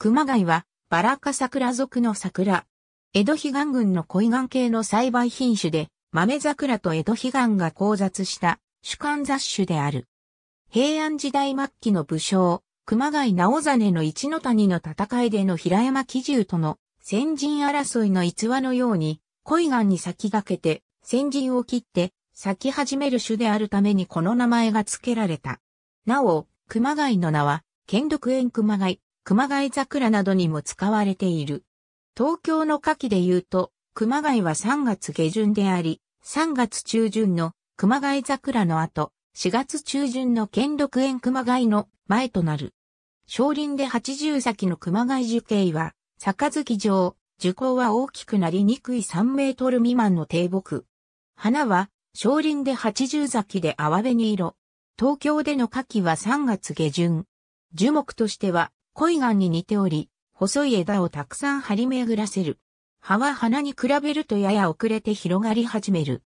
熊谷は、バラ科桜属の桜。江戸彼岸群の恋岩系の栽培品種で、豆桜と江戸彼岸が交雑した主観雑種である。平安時代末期の武将、熊谷直実の一の谷の戦いでの平山喜重との先人争いの逸話のように、恋岩に先駆けて、先人を切って、咲き始める種であるためにこの名前が付けられた。なお、熊谷の名は、剣毒園熊谷、熊谷桜などにも使われている。東京の夏季で言うと、熊谷は3月下旬であり、3月中旬の熊谷桜の後、4月中旬の兼六園熊谷の前となる。少林で80咲の熊谷樹形は、杯上、樹高は大きくなりにくい3メートル未満の低木。花は、少林で80咲きで淡紅色。東京での夏季は3月下旬。樹木としては、恋岩に似ており、細い枝をたくさん張り巡らせる。葉は花に比べるとやや遅れて広がり始める。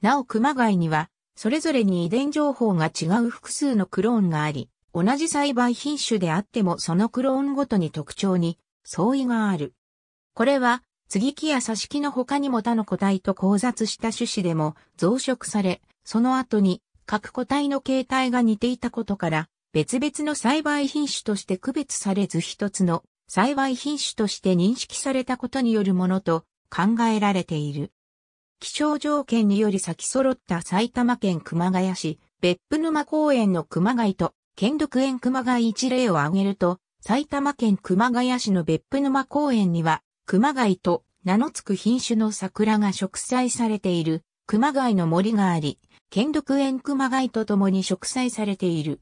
なお熊谷には、それぞれに遺伝情報が違う複数のクローンがあり、同じ栽培品種であってもそのクローンごとに特徴に相違がある。これは、継ぎ木や挿し木の他にも他の個体と交雑した種子でも増殖され、その後に各個体の形態が似ていたことから、別々の栽培品種として区別されず一つの栽培品種として認識されたことによるものと考えられている。気象条件により咲き揃った埼玉県熊谷市、別府沼公園の熊谷と、兼六園熊谷一例を挙げると、埼玉県熊谷市の別府沼公園には、熊谷と名の付く品種の桜が植栽されている熊谷の森があり、兼六園熊谷と共に植栽されている。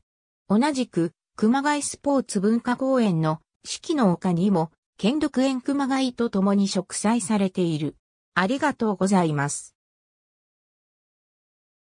同じく、熊谷スポーツ文化公園の四季の丘にも、兼六園熊谷と共に植栽されている。ありがとうございます。